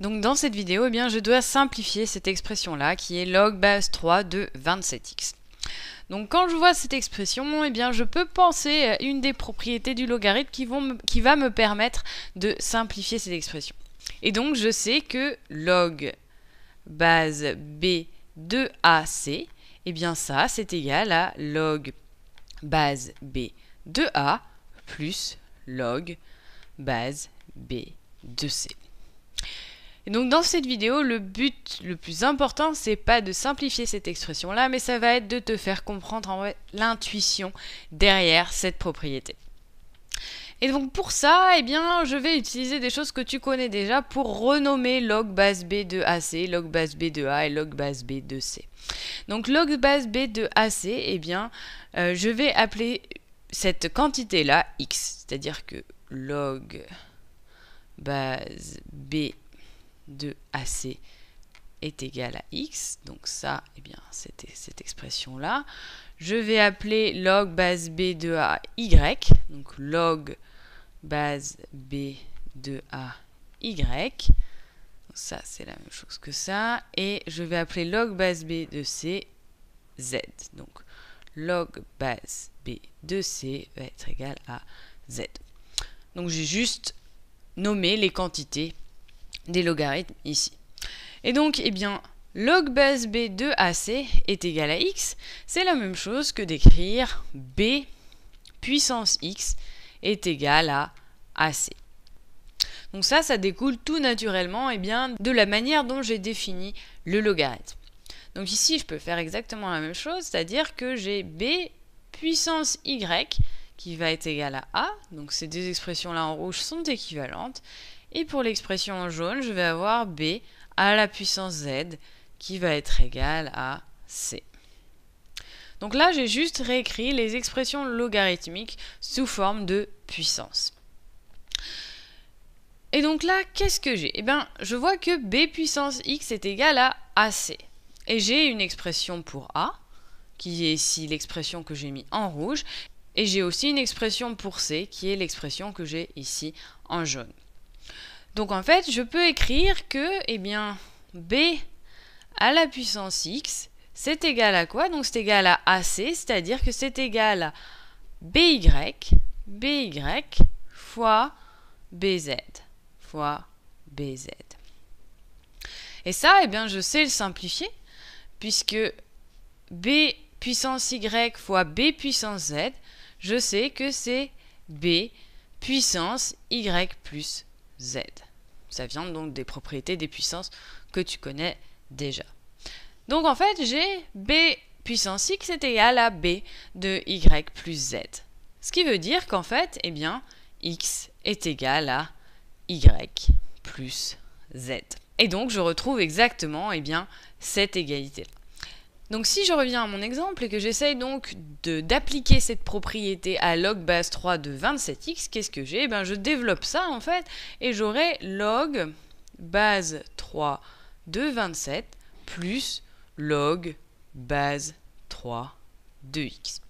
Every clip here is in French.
Donc dans cette vidéo, eh bien, je dois simplifier cette expression-là qui est log base 3 de 27x. Donc quand je vois cette expression, eh bien, je peux penser à une des propriétés du logarithme qui, va me permettre de simplifier cette expression. Et donc je sais que log base b de ac, eh bien ça c'est égal à log base b de a plus log base b de c. Et donc dans cette vidéo, le but le plus important, c'est pas de simplifier cette expression-là, mais ça va être de te faire comprendre l'intuition derrière cette propriété. Et donc pour ça, eh bien, je vais utiliser des choses que tu connais déjà pour renommer log base B de AC, log base B de A et log base B de C. Donc log base B de AC, eh bien, euh, je vais appeler cette quantité-là X, c'est-à-dire que log base B de AC est égal à x. Donc ça, et eh bien, c'était cette expression-là. Je vais appeler log base b de a y. Donc log base b de a y. Ça, c'est la même chose que ça. Et je vais appeler log base b de c z. Donc log base b de c va être égal à z. Donc j'ai juste nommé les quantités des logarithmes ici. Et donc, eh bien, log base b de AC est égal à x, c'est la même chose que d'écrire b puissance x est égal à AC. Donc ça, ça découle tout naturellement eh bien, de la manière dont j'ai défini le logarithme. Donc ici, je peux faire exactement la même chose, c'est-à-dire que j'ai b puissance y qui va être égal à a, donc ces deux expressions-là en rouge sont équivalentes, et pour l'expression en jaune, je vais avoir B à la puissance Z qui va être égale à C. Donc là, j'ai juste réécrit les expressions logarithmiques sous forme de puissance. Et donc là, qu'est-ce que j'ai Eh bien, je vois que B puissance X est égal à AC. Et j'ai une expression pour A, qui est ici l'expression que j'ai mis en rouge, et j'ai aussi une expression pour C, qui est l'expression que j'ai ici en jaune. Donc en fait, je peux écrire que eh bien, b à la puissance x, c'est égal à quoi Donc c'est égal à AC, c'est-à-dire que c'est égal à BY, BY fois BZ, fois BZ. Et ça, eh bien, je sais le simplifier, puisque B puissance Y fois B puissance Z, je sais que c'est B puissance Y plus Z. Ça vient donc des propriétés des puissances que tu connais déjà. Donc en fait, j'ai B puissance X est égal à B de Y plus Z. Ce qui veut dire qu'en fait, eh bien, X est égal à Y plus Z. Et donc, je retrouve exactement eh bien, cette égalité. là donc si je reviens à mon exemple et que j'essaye donc d'appliquer cette propriété à log base 3 de 27x, qu'est-ce que j'ai eh ben, Je développe ça en fait et j'aurai log base 3 de 27 plus log base 3 de x.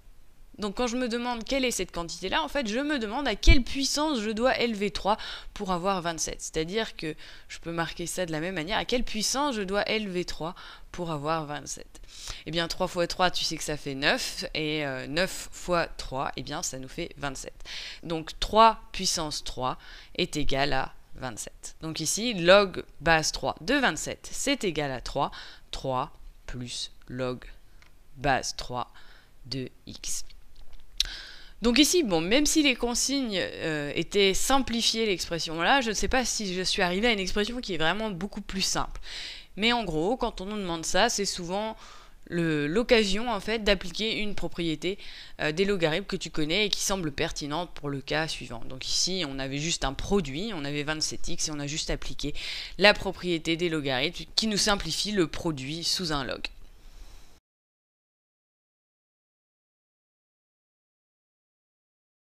Donc quand je me demande quelle est cette quantité-là, en fait, je me demande à quelle puissance je dois élever 3 pour avoir 27. C'est-à-dire que je peux marquer ça de la même manière, à quelle puissance je dois élever 3 pour avoir 27. Eh bien 3 fois 3, tu sais que ça fait 9, et 9 euh, fois 3, eh bien ça nous fait 27. Donc 3 puissance 3 est égal à 27. Donc ici, log base 3 de 27, c'est égal à 3. 3 plus log base 3 de x. Donc ici, bon, même si les consignes euh, étaient simplifiées, l'expression là, je ne sais pas si je suis arrivé à une expression qui est vraiment beaucoup plus simple. Mais en gros, quand on nous demande ça, c'est souvent l'occasion en fait d'appliquer une propriété euh, des logarithmes que tu connais et qui semble pertinente pour le cas suivant. Donc ici, on avait juste un produit, on avait 27x et on a juste appliqué la propriété des logarithmes qui nous simplifie le produit sous un log.